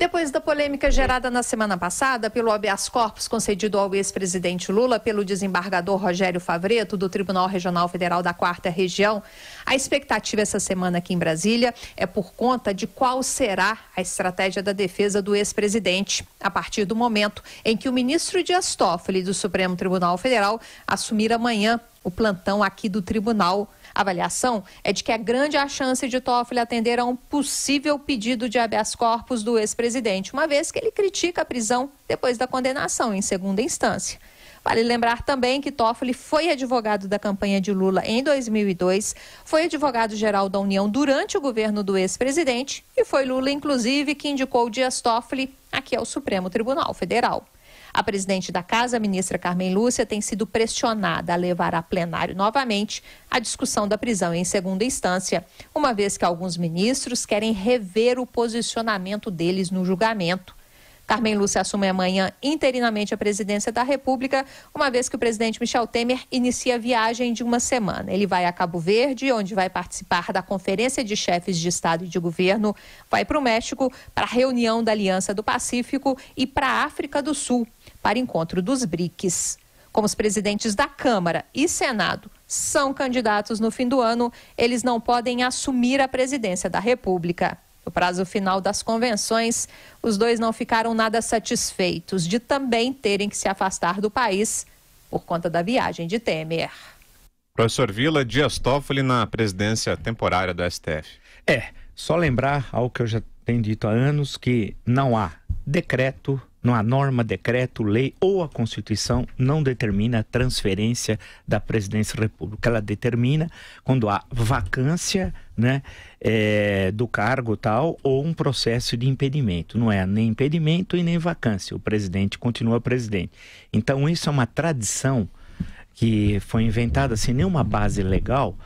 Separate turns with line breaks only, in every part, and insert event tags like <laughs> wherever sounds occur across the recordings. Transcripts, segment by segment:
Depois da polêmica gerada na semana passada pelo habeas corpus concedido ao ex-presidente Lula pelo desembargador Rogério Favreto do Tribunal Regional Federal da Quarta Região, a expectativa essa semana aqui em Brasília é por conta de qual será a estratégia da defesa do ex-presidente a partir do momento em que o ministro Dias Toffoli do Supremo Tribunal Federal assumir amanhã o plantão aqui do tribunal. A avaliação é de que é grande a chance de Toffoli atender a um possível pedido de habeas corpus do ex-presidente, uma vez que ele critica a prisão depois da condenação em segunda instância. Vale lembrar também que Toffoli foi advogado da campanha de Lula em 2002, foi advogado-geral da União durante o governo do ex-presidente e foi Lula, inclusive, que indicou Dias Toffoli aqui ao Supremo Tribunal Federal. A presidente da casa, a ministra Carmen Lúcia, tem sido pressionada a levar a plenário novamente a discussão da prisão em segunda instância, uma vez que alguns ministros querem rever o posicionamento deles no julgamento. Carmen Lúcia assume amanhã interinamente a presidência da República, uma vez que o presidente Michel Temer inicia a viagem de uma semana. Ele vai a Cabo Verde, onde vai participar da Conferência de Chefes de Estado e de Governo, vai para o México, para a reunião da Aliança do Pacífico e para a África do Sul, para encontro dos BRICS. Como os presidentes da Câmara e Senado são candidatos no fim do ano, eles não podem assumir a presidência da República. No prazo final das convenções, os dois não ficaram nada satisfeitos de também terem que se afastar do país por conta da viagem de Temer.
Professor Vila Dias Toffoli na presidência temporária do STF. É, só lembrar algo que eu já tenho dito há anos que não há decreto não há norma, decreto, lei ou a Constituição não determina a transferência da presidência da República. Ela determina quando há vacância né, é, do cargo tal ou um processo de impedimento. Não é nem impedimento e nem vacância. O presidente continua presidente. Então, isso é uma tradição que foi inventada sem nenhuma base legal,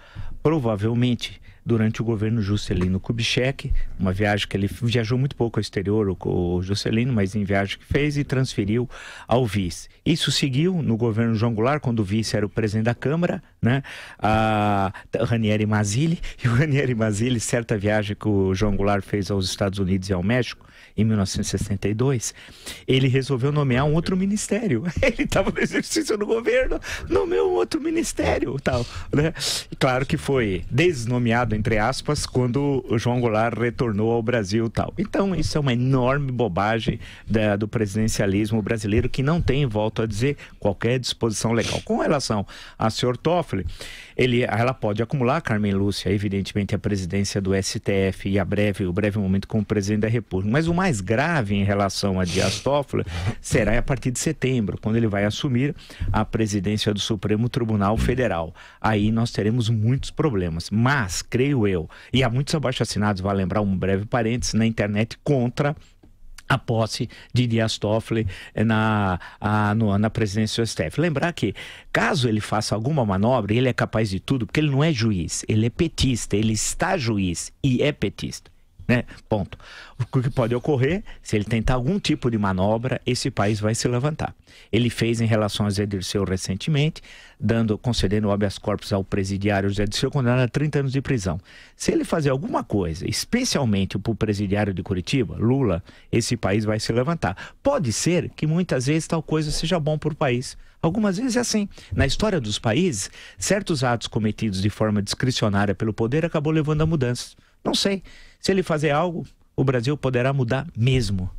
provavelmente durante o governo Juscelino Kubitschek, uma viagem que ele viajou muito pouco ao exterior, o, o Juscelino, mas em viagem que fez e transferiu ao vice. Isso seguiu no governo João Goulart, quando o vice era o presidente da Câmara, né? A Ranieri Mazzilli, <laughs> e o Ranieri Mazzilli, certa viagem que o João Goulart fez aos Estados Unidos e ao México, em 1962, ele resolveu nomear um outro ministério. <laughs> Ele estava no exercício do governo, nomeou um outro ministério, tal, né? Claro que foi desnomeado entre aspas, quando o João Goulart retornou ao Brasil tal. Então, isso é uma enorme bobagem da, do presidencialismo brasileiro que não tem, volto a dizer, qualquer disposição legal. Com relação a senhor Toffoli, ele, ela pode acumular, Carmen Lúcia, evidentemente, a presidência do STF e a breve, o breve momento o presidente da República. Mas o mais grave em relação a Dias Toffoli será a partir de setembro, quando ele vai assumir a presidência do Supremo Tribunal Federal. Aí nós teremos muitos problemas. Mas, creio creio eu. E há muitos abaixo-assinados, vai lembrar um breve parênteses, na internet contra a posse de Dias Toffoli eh, na, a, no, na presidência do STF. Lembrar que, caso ele faça alguma manobra, ele é capaz de tudo, porque ele não é juiz, ele é petista, ele está juiz e é petista. Né? Ponto. O que pode ocorrer, se ele tentar algum tipo de manobra, esse país vai se levantar. Ele fez em relação a Zé Dirceu recentemente, dando, concedendo habeas corpus ao presidiário Zé Dirceu, condenado a 30 anos de prisão. Se ele fazer alguma coisa, especialmente para o presidiário de Curitiba, Lula, esse país vai se levantar. Pode ser que muitas vezes tal coisa seja bom para o país. Algumas vezes é assim. Na história dos países, certos atos cometidos de forma discricionária pelo poder acabou levando a mudanças. Não sei. Se ele fazer algo, o Brasil poderá mudar mesmo.